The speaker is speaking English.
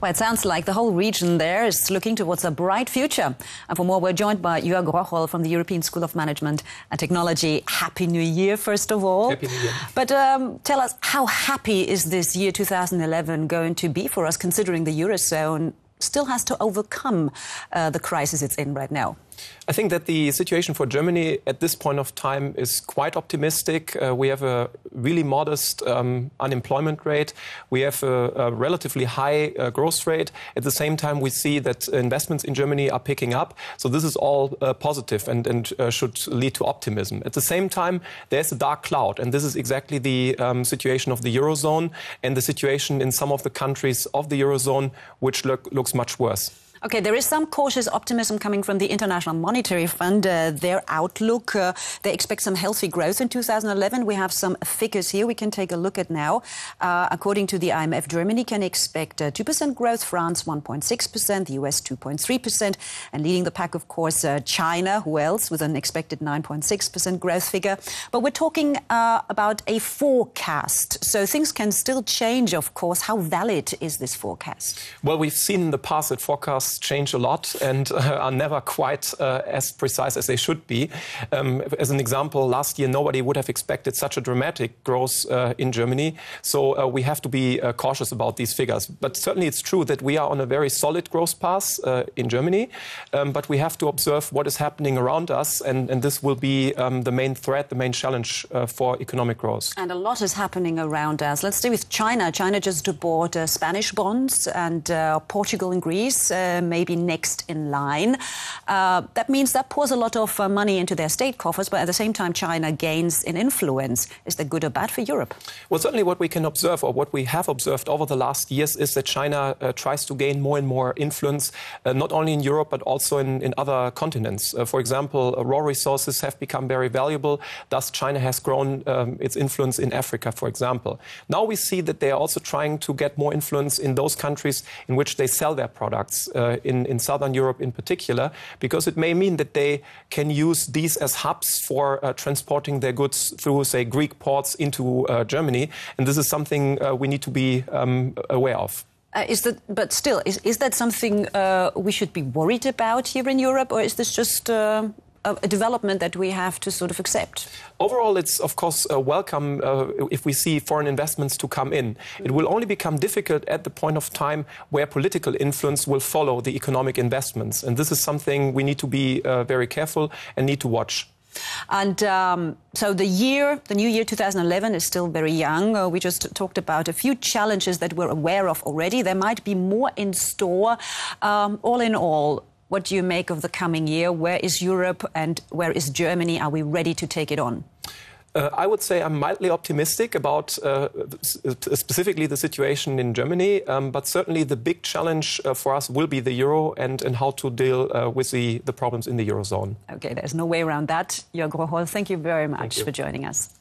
Well, it sounds like the whole region there is looking towards a bright future. And for more, we're joined by Jörg Rochol from the European School of Management and Technology. Happy New Year, first of all. Happy New Year. But um, tell us, how happy is this year 2011 going to be for us, considering the Eurozone still has to overcome uh, the crisis it's in right now? I think that the situation for Germany at this point of time is quite optimistic. Uh, we have a really modest um, unemployment rate. We have a, a relatively high uh, growth rate. At the same time, we see that investments in Germany are picking up. So this is all uh, positive and, and uh, should lead to optimism. At the same time, there's a dark cloud, and this is exactly the um, situation of the Eurozone and the situation in some of the countries of the Eurozone, which look, looks much worse. Okay, there is some cautious optimism coming from the International Monetary Fund. Uh, their outlook, uh, they expect some healthy growth in 2011. We have some figures here we can take a look at now. Uh, according to the IMF, Germany can expect 2% uh, growth, France 1.6%, the US 2.3%, and leading the pack, of course, uh, China, who else, with an expected 9.6% growth figure. But we're talking uh, about a forecast, so things can still change, of course. How valid is this forecast? Well, we've seen in the past that forecasts change a lot and are never quite uh, as precise as they should be. Um, as an example, last year nobody would have expected such a dramatic growth uh, in Germany. So uh, we have to be cautious about these figures. But certainly it's true that we are on a very solid growth path in Germany. Um, but we have to observe what is happening around us. And, and this will be um, the main threat, the main challenge for economic growth. And a lot is happening around us. Let's stay with China. China just bought Spanish bonds and Portugal and Greece. Uh, uh, maybe next in line. Uh, that means that pours a lot of uh, money into their state coffers, but at the same time, China gains in influence. Is that good or bad for Europe? Well, certainly what we can observe, or what we have observed over the last years, is that China uh, tries to gain more and more influence, uh, not only in Europe, but also in, in other continents. for example, raw resources have become very valuable. Thus, China has grown um, its influence in Africa, for example. Now we see that they are also trying to get more influence in those countries in which they sell their products. Uh, uh, in, in Southern Europe in particular, because it may mean that they can use these as hubs for uh, transporting their goods through, say, Greek ports into uh, Germany. And this is something uh, we need to be um, aware of. Uh, is that, but still, is, is that something uh, we should be worried about here in Europe, or is this just uh, a, a, development that we have to sort of accept. Overall, it's of course uh, welcome uh, if we see foreign investments to come in. It will only become difficult at the point of time where political influence will follow the economic investments. And this is something we need to be uh, very careful and need to watch. And um, so the year, the new year 2011 is still very young. Uh, we just talked about a few challenges that we're aware of already. There might be more in store. Um, all in all, what do you make of the coming year? Where is Europe and where is Germany? Are we ready to take it on? Uh, I would say I'm mildly optimistic about uh, uh specifically the situation in Germany, um, but certainly the big challenge uh, for us will be the euro and, and how to deal uh, with the, the problems in the eurozone. Okay, there's no way around that. Jörg Rohol, thank you very much you. for joining us.